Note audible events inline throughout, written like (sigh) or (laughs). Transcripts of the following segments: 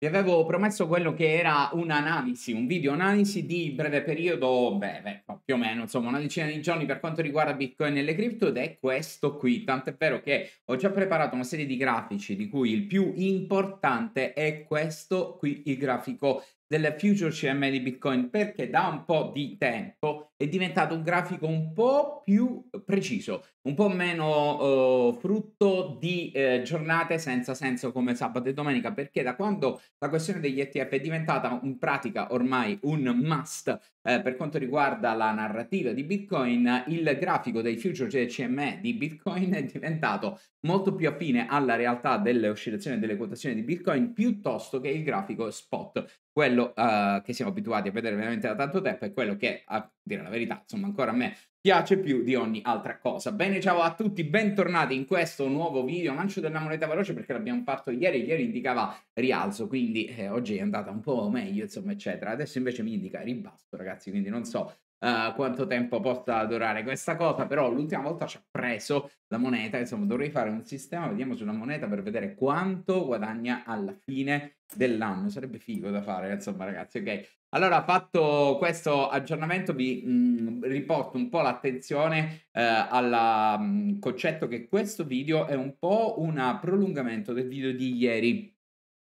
Vi avevo promesso quello che era un'analisi, un video analisi di breve periodo, beh, beh, più o meno, insomma, una decina di giorni per quanto riguarda Bitcoin e le cripto ed è questo qui. Tant'è vero che ho già preparato una serie di grafici di cui il più importante è questo qui, il grafico delle future CM di Bitcoin perché da un po' di tempo è diventato un grafico un po' più preciso, un po' meno eh, frutto di eh, giornate senza senso come sabato e domenica, perché da quando la questione degli ETF è diventata in pratica ormai un must eh, per quanto riguarda la narrativa di Bitcoin, il grafico dei futures CME di Bitcoin è diventato molto più affine alla realtà delle oscillazioni delle quotazioni di Bitcoin piuttosto che il grafico spot. Quello eh, che siamo abituati a vedere veramente da tanto tempo e quello che, a dire la verità, insomma, ancora a me piace più di ogni altra cosa. Bene, ciao a tutti, bentornati in questo nuovo video lancio della moneta veloce perché l'abbiamo fatto ieri, ieri indicava rialzo, quindi eh, oggi è andata un po' meglio, insomma, eccetera. Adesso invece mi indica ribasso, ragazzi, quindi non so uh, quanto tempo possa durare questa cosa, però l'ultima volta ci ha preso la moneta, insomma dovrei fare un sistema, vediamo sulla moneta per vedere quanto guadagna alla fine dell'anno, sarebbe figo da fare, insomma ragazzi, ok? Allora, fatto questo aggiornamento, vi mh, mm, riporto un po' l'attenzione eh, al mm, concetto che questo video è un po' un prolungamento del video di ieri.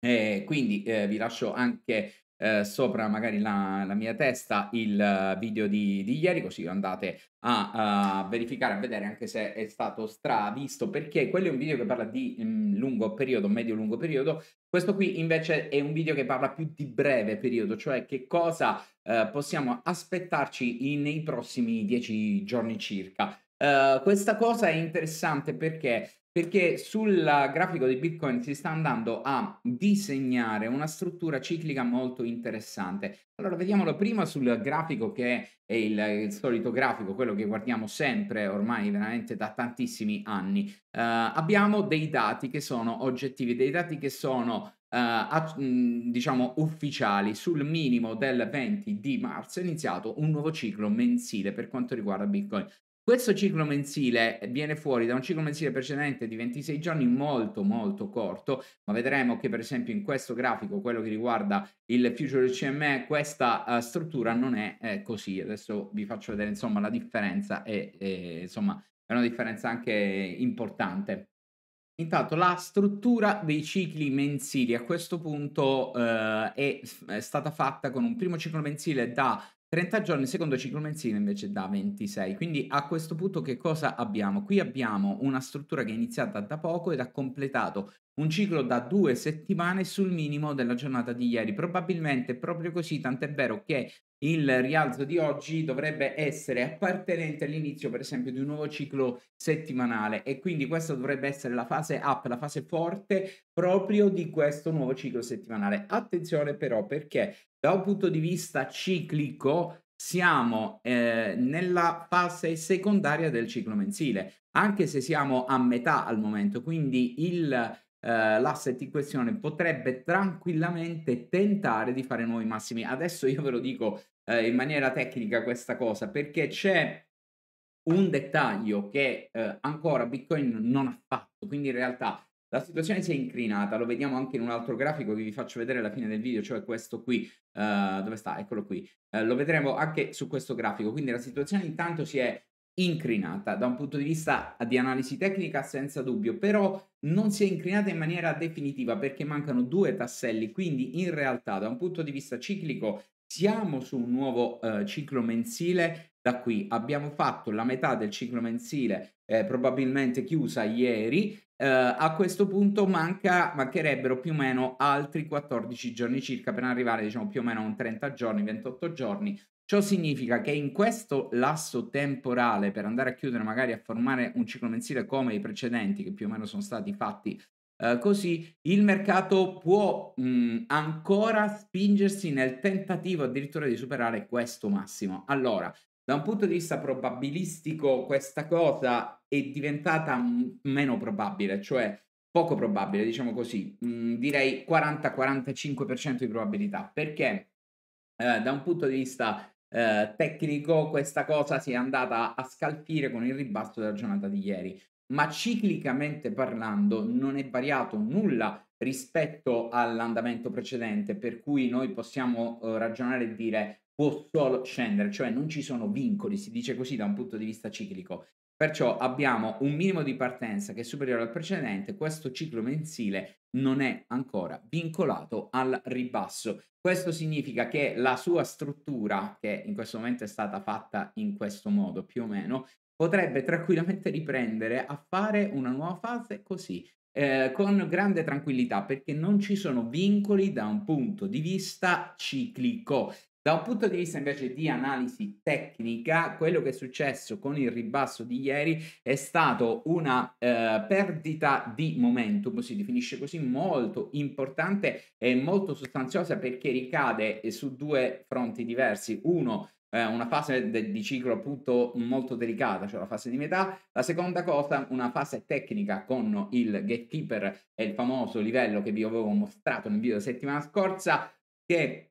Eh, quindi eh, vi lascio anche eh, sopra magari la, la, mia testa il eh, video di, di ieri, così andate a, uh, verificare, a vedere anche se è stato stravisto, perché quello è un video che parla di mh, mm, lungo periodo, medio-lungo periodo, questo qui invece è un video che parla più di breve periodo, cioè che cosa uh, possiamo aspettarci in, nei prossimi dieci giorni circa. Uh, questa cosa è interessante perché perché sul grafico di Bitcoin si sta andando a disegnare una struttura ciclica molto interessante. Allora, vediamolo prima sul grafico che è il, il solito grafico, quello che guardiamo sempre ormai veramente da tantissimi anni. Uh, abbiamo dei dati che sono oggettivi, dei dati che sono Uh, diciamo ufficiali sul minimo del 20 di marzo è iniziato un nuovo ciclo mensile per quanto riguarda Bitcoin. Questo ciclo mensile viene fuori da un ciclo mensile precedente di 26 giorni molto molto corto, ma vedremo che per esempio in questo grafico, quello che riguarda il future CME, questa uh, struttura non è eh, così. Adesso vi faccio vedere insomma la differenza e, insomma è una differenza anche importante. Intanto la struttura dei cicli mensili a questo punto eh, è, è, stata fatta con un primo ciclo mensile da 30 giorni, il secondo ciclo mensile invece da 26. Quindi a questo punto che cosa abbiamo? Qui abbiamo una struttura che è iniziata da poco ed ha completato un ciclo da due settimane sul minimo della giornata di ieri. Probabilmente proprio così, tant'è vero che il rialzo di oggi dovrebbe essere appartenente all'inizio, per esempio, di un nuovo ciclo settimanale e quindi questa dovrebbe essere la fase up, la fase forte proprio di questo nuovo ciclo settimanale. Attenzione però perché da un punto di vista ciclico siamo eh, nella fase secondaria del ciclo mensile, anche se siamo a metà al momento, quindi il eh, l'asset in questione potrebbe tranquillamente tentare di fare nuovi massimi. Adesso io ve lo dico eh, in maniera tecnica questa cosa perché c'è un dettaglio che eh, ancora Bitcoin non ha fatto, quindi in realtà la situazione si è inclinata, lo vediamo anche in un altro grafico che vi faccio vedere alla fine del video, cioè questo qui, uh, dove sta? Eccolo qui. Uh, lo vedremo anche su questo grafico, quindi la situazione intanto si è incrinata da un punto di vista di analisi tecnica senza dubbio, però non si è incrinata in maniera definitiva perché mancano due tasselli, quindi in realtà da un punto di vista ciclico siamo su un nuovo eh, ciclo mensile da qui. Abbiamo fatto la metà del ciclo mensile eh, probabilmente chiusa ieri, eh, a questo punto manca, mancherebbero più o meno altri 14 giorni circa per arrivare diciamo più o meno a un 30 giorni, 28 giorni Ciò significa che in questo lasso temporale, per andare a chiudere magari a formare un ciclo mensile come i precedenti, che più o meno sono stati fatti eh, così, il mercato può mh, mm, ancora spingersi nel tentativo addirittura di superare questo massimo. Allora, da un punto di vista probabilistico, questa cosa è diventata m- meno probabile, cioè poco probabile, diciamo così, mh, mm, direi 40-45% di probabilità, perché eh, da un punto di vista eh, tecnico questa cosa si è andata a scalfire con il ribasso della giornata di ieri. Ma ciclicamente parlando non è variato nulla rispetto all'andamento precedente, per cui noi possiamo eh, ragionare e dire può solo scendere, cioè non ci sono vincoli, si dice così da un punto di vista ciclico. Perciò abbiamo un minimo di partenza che è superiore al precedente, questo ciclo mensile non è ancora vincolato al ribasso. Questo significa che la sua struttura, che in questo momento è stata fatta in questo modo più o meno, potrebbe tranquillamente riprendere a fare una nuova fase così, eh, con grande tranquillità perché non ci sono vincoli da un punto di vista ciclico. Da un punto di vista invece di analisi tecnica, quello che è successo con il ribasso di ieri è stato una eh, perdita di momentum, si definisce così, molto importante e molto sostanziosa perché ricade eh, su due fronti diversi. Uno eh, una fase de- di ciclo appunto molto delicata, cioè la fase di metà. La seconda cosa, una fase tecnica con il gatekeeper e il famoso livello che vi avevo mostrato nel video della settimana scorsa, che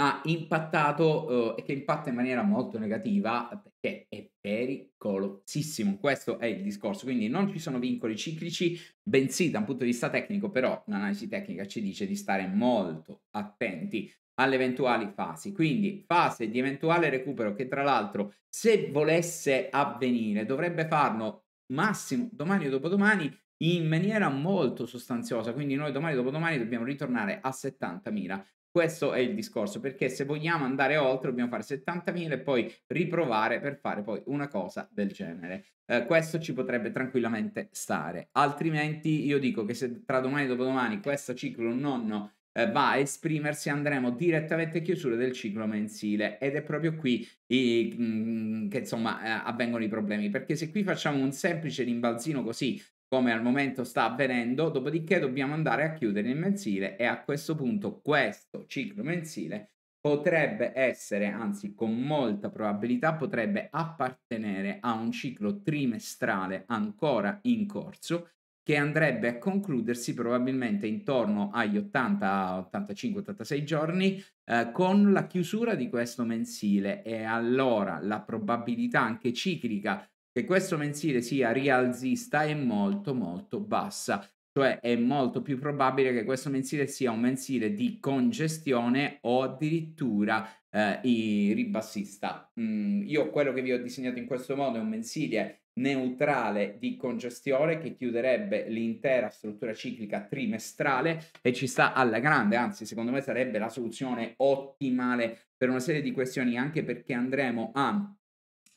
ha impattato eh, e che impatta in maniera molto negativa perché è pericolosissimo. Questo è il discorso. Quindi non ci sono vincoli ciclici, bensì da un punto di vista tecnico, però l'analisi tecnica ci dice di stare molto attenti alle eventuali fasi. Quindi fase di eventuale recupero che tra l'altro se volesse avvenire dovrebbe farlo massimo domani o dopodomani in maniera molto sostanziosa. Quindi noi domani dopodomani dobbiamo ritornare a 70.000 questo è il discorso, perché se vogliamo andare oltre dobbiamo fare 70.000 e poi riprovare per fare poi una cosa del genere. Eh, questo ci potrebbe tranquillamente stare. Altrimenti io dico che se tra domani e dopodomani questo ciclo nonno eh, va a esprimersi andremo direttamente a chiusura del ciclo mensile ed è proprio qui i, mh, mm, che insomma eh, avvengono i problemi perché se qui facciamo un semplice rimbalzino così come al momento sta avvenendo, dopodiché dobbiamo andare a chiudere il mensile e a questo punto questo ciclo mensile potrebbe essere, anzi con molta probabilità potrebbe appartenere a un ciclo trimestrale ancora in corso che andrebbe a concludersi probabilmente intorno agli 80, 85, 86 giorni eh, con la chiusura di questo mensile e allora la probabilità anche ciclica che questo mensile sia rialzista è molto molto bassa, cioè è molto più probabile che questo mensile sia un mensile di congestione o addirittura eh, ribassista. Mm, io quello che vi ho disegnato in questo modo è un mensile neutrale di congestione che chiuderebbe l'intera struttura ciclica trimestrale e ci sta alla grande, anzi secondo me sarebbe la soluzione ottimale per una serie di questioni anche perché andremo a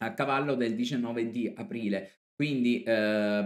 a cavallo del 19 di aprile. Quindi eh,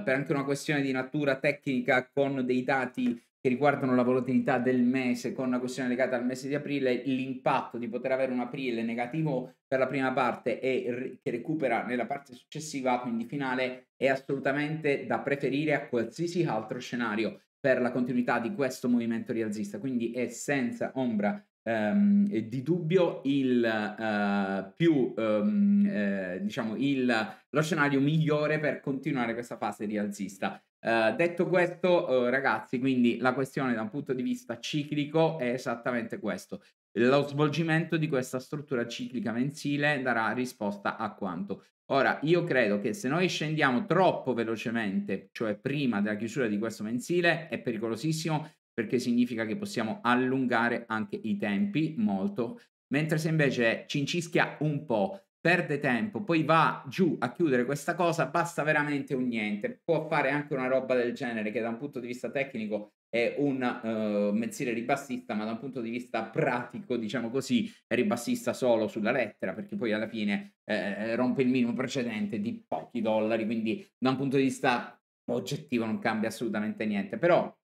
per anche una questione di natura tecnica con dei dati che riguardano la volatilità del mese, con una questione legata al mese di aprile, l'impatto di poter avere un aprile negativo per la prima parte e che recupera nella parte successiva, quindi finale, è assolutamente da preferire a qualsiasi altro scenario per la continuità di questo movimento rialzista. Quindi è senza ombra Um, di dubbio il uh, più um, eh, diciamo il, lo scenario migliore per continuare questa fase rialzista. Uh, eh, detto questo, uh, ragazzi, quindi la questione da un punto di vista ciclico è esattamente questo. Lo svolgimento di questa struttura ciclica mensile darà risposta a quanto. Ora, io credo che se noi scendiamo troppo velocemente, cioè prima della chiusura di questo mensile, è pericolosissimo perché significa che possiamo allungare anche i tempi molto, mentre se invece cincischia un po', perde tempo, poi va giù a chiudere questa cosa, basta veramente un niente. Può fare anche una roba del genere che da un punto di vista tecnico è un uh, mensile ribassista, ma da un punto di vista pratico, diciamo così, è ribassista solo sulla lettera, perché poi alla fine eh, rompe il minimo precedente di pochi dollari, quindi da un punto di vista oggettivo non cambia assolutamente niente. Però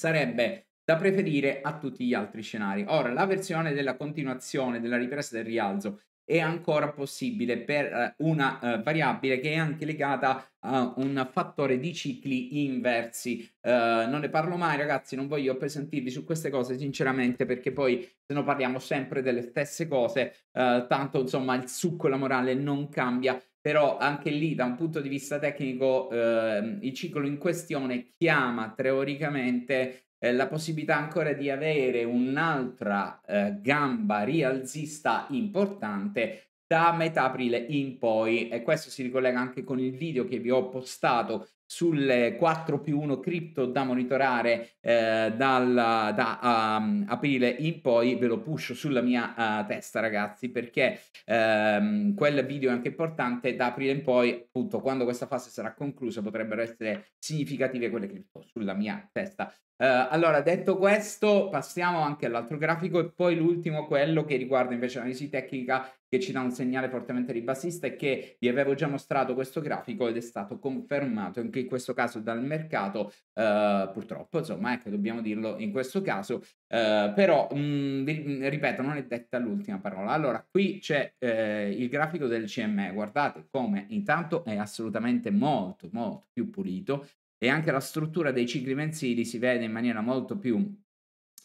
sarebbe da preferire a tutti gli altri scenari. Ora, la versione della continuazione della ripresa del rialzo è ancora possibile per eh, una uh, variabile che è anche legata a un fattore di cicli inversi. Uh, non ne parlo mai, ragazzi, non voglio presentirvi su queste cose, sinceramente, perché poi se no parliamo sempre delle stesse cose, uh, tanto insomma il succo e la morale non cambia però anche lì da un punto di vista tecnico eh, il ciclo in questione chiama teoricamente eh, la possibilità ancora di avere un'altra eh, gamba rialzista importante da metà aprile in poi e questo si ricollega anche con il video che vi ho postato sulle 4 più 1 cripto da monitorare eh, dal, da um, aprile in poi ve lo pusho sulla mia uh, testa ragazzi perché um, quel video è anche importante da aprile in poi appunto quando questa fase sarà conclusa potrebbero essere significative quelle cripto sulla mia testa uh, allora detto questo passiamo anche all'altro grafico e poi l'ultimo quello che riguarda invece l'analisi tecnica che ci dà un segnale fortemente ribassista e che vi avevo già mostrato questo grafico ed è stato confermato anche anche in questo caso dal mercato, eh, purtroppo, insomma, ecco, dobbiamo dirlo in questo caso, eh, però, mh, mm, mm, ripeto, non è detta l'ultima parola. Allora, qui c'è eh, il grafico del CME, guardate come intanto è assolutamente molto, molto più pulito e anche la struttura dei cicli mensili si vede in maniera molto più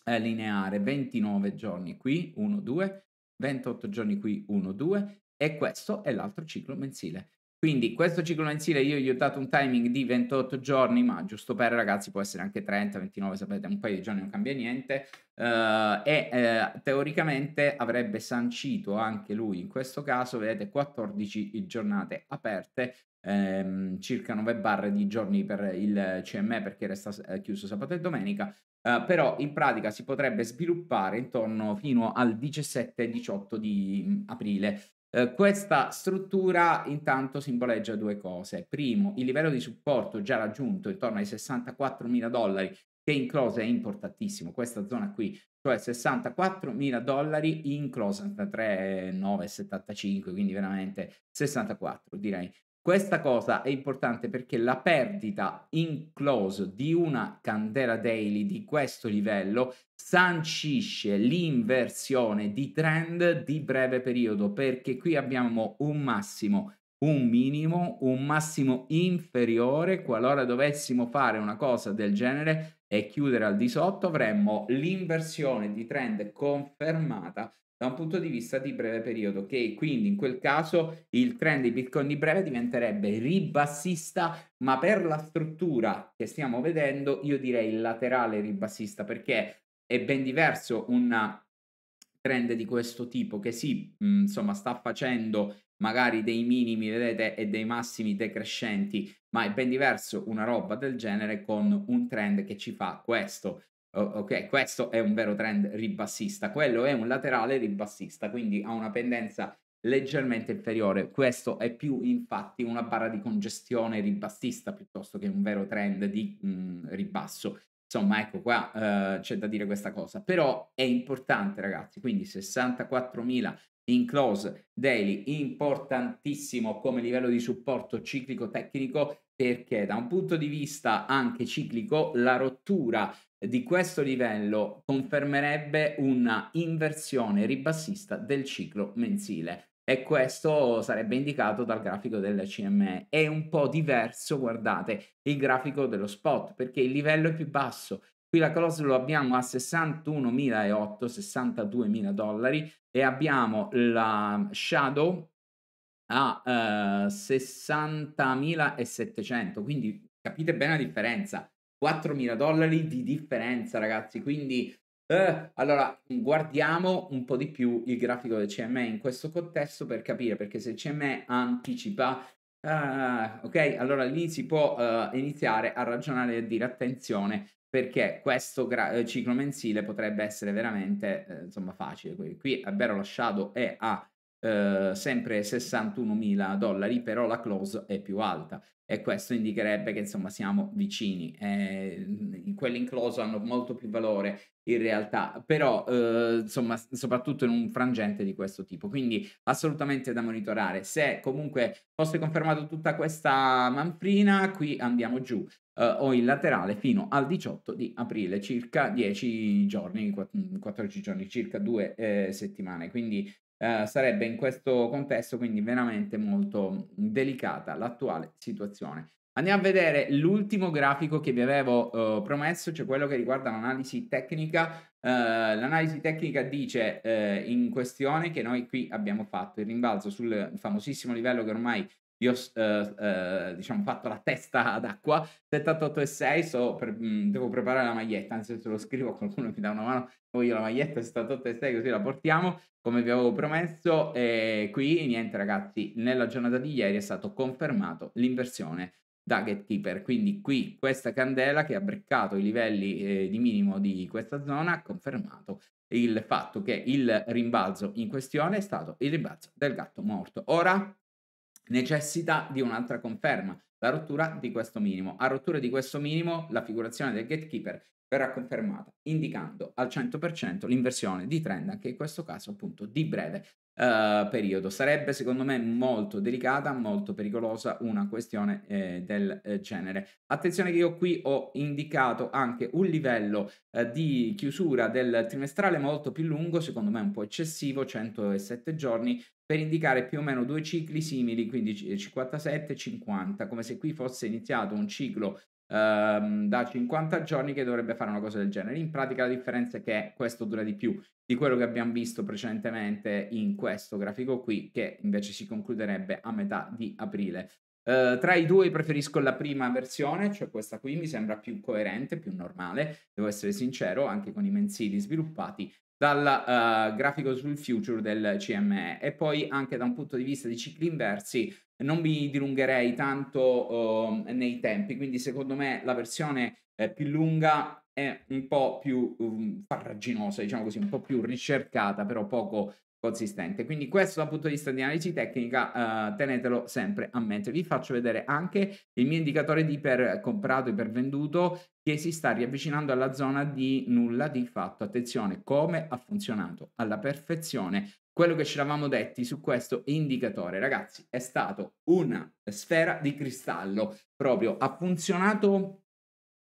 eh, lineare, 29 giorni qui, 1, 2, 28 giorni qui, 1, 2 e questo è l'altro ciclo mensile. Quindi questo ciclo mensile io gli ho dato un timing di 28 giorni, ma giusto per ragazzi può essere anche 30, 29, sapete, un paio di giorni non cambia niente. Uh, e eh, teoricamente avrebbe sancito anche lui, in questo caso, vedete, 14 giornate aperte, ehm, circa 9 barre di giorni per il CME perché resta eh, chiuso sabato e domenica. Uh, però in pratica si potrebbe sviluppare intorno fino al 17-18 di mm, aprile. Eh, questa struttura intanto simboleggia due cose. Primo, il livello di supporto già raggiunto intorno ai 64 mila dollari, che in close è importantissimo, questa zona qui, cioè 64 mila dollari in close 73,975, quindi veramente 64 direi questa cosa è importante perché la perdita in close di una candela daily di questo livello sancisce l'inversione di trend di breve periodo perché qui abbiamo un massimo, un minimo, un massimo inferiore. Qualora dovessimo fare una cosa del genere e chiudere al di sotto avremmo l'inversione di trend confermata da un punto di vista di breve periodo, che quindi in quel caso il trend di Bitcoin di breve diventerebbe ribassista, ma per la struttura che stiamo vedendo io direi laterale ribassista, perché è ben diverso un trend di questo tipo che sì, insomma, sta facendo magari dei minimi, vedete, e dei massimi decrescenti, ma è ben diverso una roba del genere con un trend che ci fa questo ok, questo è un vero trend ribassista, quello è un laterale ribassista, quindi ha una pendenza leggermente inferiore. Questo è più infatti una barra di congestione ribassista piuttosto che un vero trend di mh, mhmm, ribasso. Insomma, ecco qua eh, c'è da dire questa cosa, però è importante ragazzi, quindi 64.000 in close daily, importantissimo come livello di supporto ciclico tecnico perché da un punto di vista anche ciclico la rottura di questo livello confermerebbe una inversione ribassista del ciclo mensile e questo sarebbe indicato dal grafico del CME. È un po' diverso, guardate, il grafico dello spot perché il livello è più basso. Qui la close lo abbiamo a 61.008, 62.000 dollari e abbiamo la shadow a eh, 60.700, quindi capite bene la differenza, 4.000 dollari di differenza ragazzi, quindi eh, allora guardiamo un po' di più il grafico del CME in questo contesto per capire, perché se il CME anticipa Uh, ok, allora lì si può uh, iniziare a ragionare e dire attenzione perché questo gra- eh, ciclo mensile potrebbe essere veramente eh, insomma facile. Qui, qui è vero lo shadow è a eh, sempre 61 mila dollari, però la close è più alta e questo indicherebbe che insomma siamo vicini. Eh, quelli in close hanno molto più valore in realtà, però eh, insomma soprattutto in un frangente di questo tipo, quindi assolutamente da monitorare. Se comunque fosse confermato tutta questa manfrina, qui andiamo giù eh, o in laterale fino al 18 di aprile, circa 10 giorni, 14 giorni, circa due eh, settimane, quindi eh, sarebbe in questo contesto quindi veramente molto delicata l'attuale situazione. Andiamo a vedere l'ultimo grafico che vi avevo eh, promesso, cioè quello che riguarda l'analisi tecnica. Eh, l'analisi tecnica dice eh, in questione che noi qui abbiamo fatto il rimbalzo sul famosissimo livello che ormai io ho eh, eh, diciamo fatto la testa d'acqua 78 e 6 so per, mh, mm, devo preparare la maglietta anzi se lo scrivo (laughs) qualcuno mi dà una mano voglio la maglietta 78 e 6 così la portiamo come vi avevo promesso e qui niente ragazzi nella giornata di ieri è stato confermato l'inversione da gatekeeper quindi qui questa candela che ha breccato i livelli eh, di minimo di questa zona ha confermato il fatto che il rimbalzo in questione è stato il rimbalzo del gatto morto ora necessita di un'altra conferma, la rottura di questo minimo. A rottura di questo minimo la figurazione del gatekeeper verrà confermata, indicando al 100% l'inversione di trend, anche in questo caso appunto di breve Uh, periodo. Sarebbe secondo me molto delicata, molto pericolosa una questione eh, del eh, genere. Attenzione che io qui ho indicato anche un livello eh, di chiusura del trimestrale molto più lungo, secondo me un po' eccessivo, 107 giorni, per indicare più o meno due cicli simili, quindi 57 eh, e 50, come se qui fosse iniziato un ciclo ehm, da 50 giorni che dovrebbe fare una cosa del genere. In pratica la differenza è che questo dura di più di quello che abbiamo visto precedentemente in questo grafico qui, che invece si concluderebbe a metà di aprile. Uh, tra i due preferisco la prima versione, cioè questa qui mi sembra più coerente, più normale, devo essere sincero, anche con i mensili sviluppati, dal uh, grafico sul future del CME e poi anche da un punto di vista di cicli inversi non mi dilungherei tanto uh, nei tempi, quindi secondo me la versione eh, più lunga è un po' più um, farraginosa, diciamo così, un po' più ricercata, però poco consistente. Quindi questo dal punto di vista di analisi tecnica eh, tenetelo sempre a mente. Vi faccio vedere anche il mio indicatore di iper comprato, iper venduto che si sta riavvicinando alla zona di nulla di fatto. Attenzione, come ha funzionato alla perfezione quello che ci eravamo detti su questo indicatore, ragazzi, è stato una sfera di cristallo, proprio ha funzionato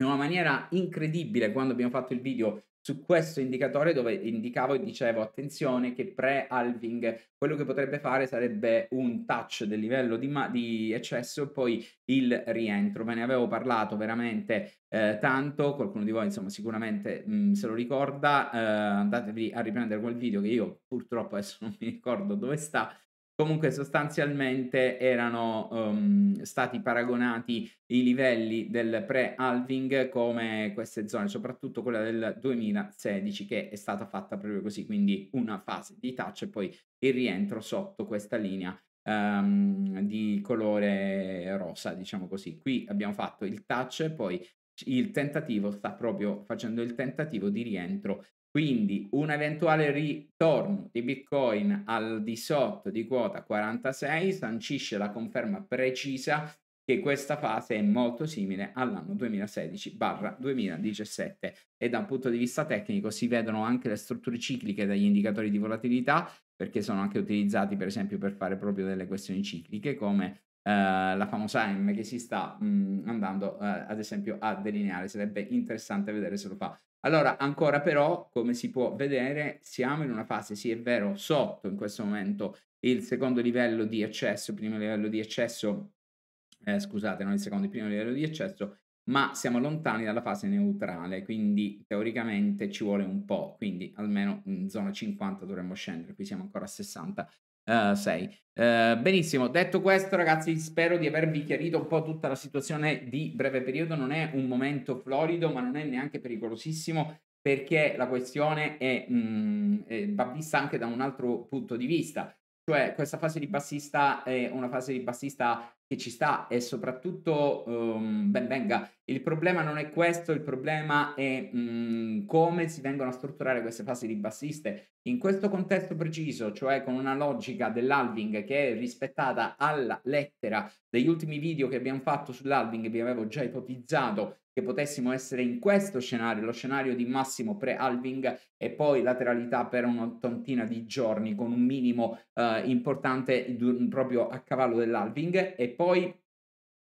in una maniera incredibile quando abbiamo fatto il video su questo indicatore dove indicavo e dicevo attenzione che pre-halving quello che potrebbe fare sarebbe un touch del livello di, ma- di eccesso poi il rientro. Ve ne avevo parlato veramente eh, tanto, qualcuno di voi insomma sicuramente mh, mm, se lo ricorda, eh, andatevi a riprendere quel video che io purtroppo adesso non mi ricordo dove sta, Comunque sostanzialmente erano um, stati paragonati i livelli del pre-halving come queste zone, soprattutto quella del 2016 che è stata fatta proprio così, quindi una fase di touch e poi il rientro sotto questa linea um, di colore rosa, diciamo così. Qui abbiamo fatto il touch e poi il tentativo sta proprio facendo il tentativo di rientro quindi un eventuale ritorno di Bitcoin al di sotto di quota 46 sancisce la conferma precisa che questa fase è molto simile all'anno 2016-2017 e da un punto di vista tecnico si vedono anche le strutture cicliche dagli indicatori di volatilità perché sono anche utilizzati per esempio per fare proprio delle questioni cicliche come eh, la famosa M che si sta mh, mm, andando eh, ad esempio a delineare sarebbe interessante vedere se lo fa allora, ancora però, come si può vedere, siamo in una fase, sì è vero, sotto in questo momento il secondo livello di eccesso, il primo livello di eccesso, eh, scusate, non il secondo, il primo livello di eccesso, ma siamo lontani dalla fase neutrale, quindi teoricamente ci vuole un po', quindi almeno in zona 50 dovremmo scendere, qui siamo ancora a 60, uh, Uh, benissimo, detto questo ragazzi spero di avervi chiarito un po' tutta la situazione di breve periodo, non è un momento florido ma non è neanche pericolosissimo perché la questione è, mh, mm, è, va vista anche da un altro punto di vista. Cioè, questa fase di bassista è una fase di bassista che ci sta e soprattutto um, ben venga. Il problema non è questo, il problema è um, come si vengono a strutturare queste fasi di bassiste. In questo contesto preciso, cioè con una logica dell'alving che è rispettata alla lettera degli ultimi video che abbiamo fatto sull'alving, vi avevo già ipotizzato che potessimo essere in questo scenario, lo scenario di massimo pre-halving e poi lateralità per un'ottantina di giorni con un minimo eh, importante proprio a cavallo dell'halving e poi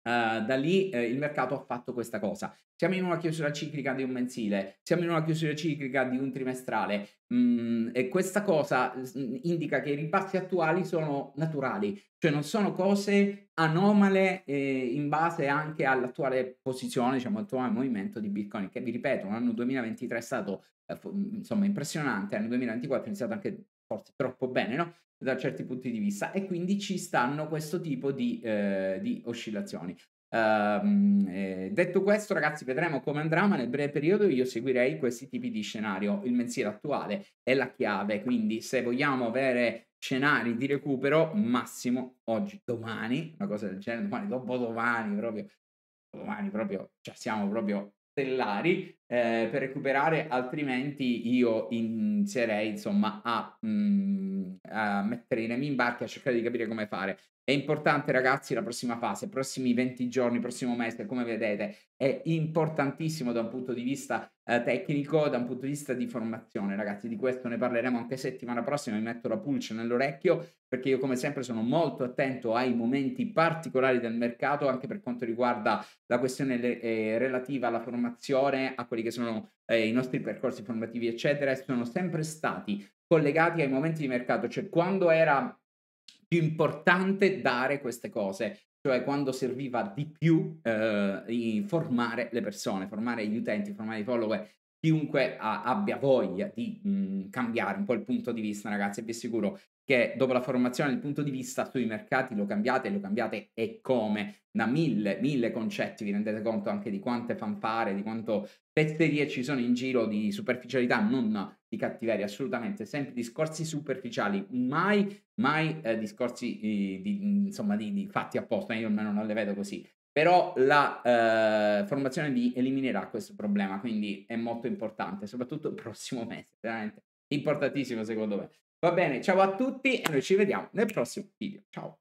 Uh, da lì eh, il mercato ha fatto questa cosa. Siamo in una chiusura ciclica di un mensile, siamo in una chiusura ciclica di un trimestrale mm, e questa cosa mm, indica che i ripassi attuali sono naturali, cioè non sono cose anomale eh, in base anche all'attuale posizione, diciamo all'attuale movimento di Bitcoin che vi ripeto, l'anno 2023 è stato eh, mm, insomma impressionante, l'anno 2024 è iniziato anche forse troppo bene, no? Da certi punti di vista, e quindi ci stanno questo tipo di, eh, di oscillazioni. Um, detto questo, ragazzi, vedremo come andrà, ma nel breve periodo io seguirei questi tipi di scenario. Il mensile attuale è la chiave, quindi se vogliamo avere scenari di recupero, massimo oggi, domani, una cosa del genere, domani, dopodomani proprio, domani proprio, cioè siamo proprio stellari eh, per recuperare, altrimenti io inizierei insomma a mh, mm, a mettere i remi in barca e a cercare di capire come fare. È importante, ragazzi, la prossima fase, i prossimi 20 giorni, il prossimo mese, come vedete, è importantissimo da un punto di vista eh, tecnico, da un punto di vista di formazione, ragazzi. Di questo ne parleremo anche settimana prossima. Vi metto la pulce nell'orecchio perché io, come sempre, sono molto attento ai momenti particolari del mercato, anche per quanto riguarda la questione eh, relativa alla formazione, a quelli che sono eh, i nostri percorsi formativi, eccetera. E sono sempre stati collegati ai momenti di mercato, cioè quando era più importante dare queste cose, cioè quando serviva di più eh, formare le persone, formare gli utenti, formare i follower, chiunque a, abbia voglia di mh, mm, cambiare un po' il punto di vista, ragazzi, vi assicuro che dopo la formazione il punto di vista sui mercati lo cambiate, e lo cambiate e come, da mille, mille concetti, vi rendete conto anche di quante fanfare, di quanto pezzerie ci sono in giro di superficialità, non di cattiveria, assolutamente, sempre discorsi superficiali, mai, mai eh, discorsi eh, di, insomma, di, di, fatti apposta, io almeno non le vedo così. Però la eh, formazione vi eliminerà questo problema, quindi è molto importante, soprattutto il prossimo (laughs) mese, veramente importantissimo secondo me. Va bene, ciao a tutti e noi ci vediamo nel prossimo video. Ciao!